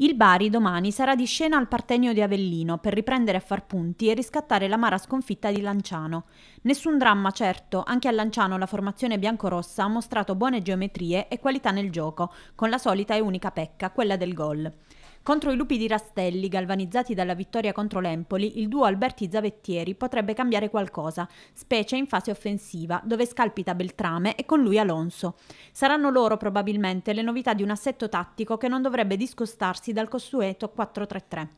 Il Bari domani sarà di scena al Partenio di Avellino per riprendere a far punti e riscattare l'amara sconfitta di Lanciano. Nessun dramma certo, anche a Lanciano la formazione biancorossa ha mostrato buone geometrie e qualità nel gioco, con la solita e unica pecca, quella del gol. Contro i lupi di Rastelli, galvanizzati dalla vittoria contro l'Empoli, il duo Alberti-Zavettieri potrebbe cambiare qualcosa, specie in fase offensiva, dove scalpita Beltrame e con lui Alonso. Saranno loro probabilmente le novità di un assetto tattico che non dovrebbe discostarsi dal cosueto 4-3-3.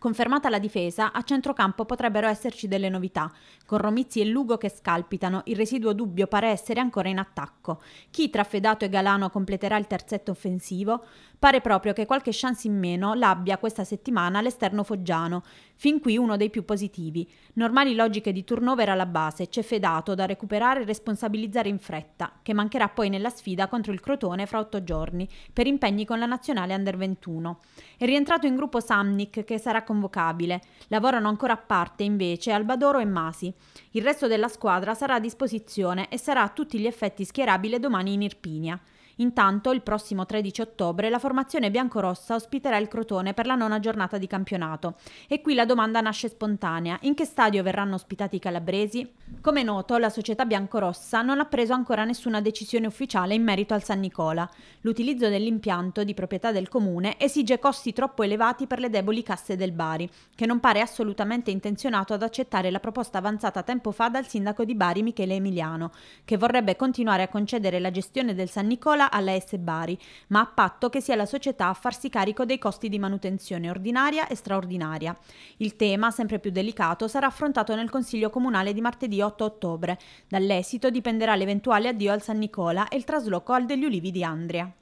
Confermata la difesa, a centrocampo potrebbero esserci delle novità, con Romizzi e Lugo che scalpitano, il residuo dubbio pare essere ancora in attacco. Chi tra Fedato e Galano completerà il terzetto offensivo? Pare proprio che qualche chance in meno l'abbia questa settimana l'esterno foggiano, fin qui uno dei più positivi. Normali logiche di turnover alla base, c'è Fedato da recuperare e responsabilizzare in fretta, che mancherà poi nella sfida contro il Crotone fra otto giorni, per impegni con la nazionale Under 21. È rientrato in gruppo Samnik che sarà convocabile. Lavorano ancora a parte invece Albadoro e Masi. Il resto della squadra sarà a disposizione e sarà a tutti gli effetti schierabile domani in Irpinia. Intanto, il prossimo 13 ottobre, la formazione biancorossa ospiterà il Crotone per la nona giornata di campionato. E qui la domanda nasce spontanea: in che stadio verranno ospitati i calabresi? Come noto, la società biancorossa non ha preso ancora nessuna decisione ufficiale in merito al San Nicola. L'utilizzo dell'impianto di proprietà del comune esige costi troppo elevati per le deboli casse del bar. Bari, che non pare assolutamente intenzionato ad accettare la proposta avanzata tempo fa dal sindaco di Bari Michele Emiliano, che vorrebbe continuare a concedere la gestione del San Nicola alla S Bari, ma a patto che sia la società a farsi carico dei costi di manutenzione ordinaria e straordinaria. Il tema, sempre più delicato, sarà affrontato nel Consiglio Comunale di martedì 8 ottobre. Dall'esito dipenderà l'eventuale addio al San Nicola e il trasloco al degli ulivi di Andria.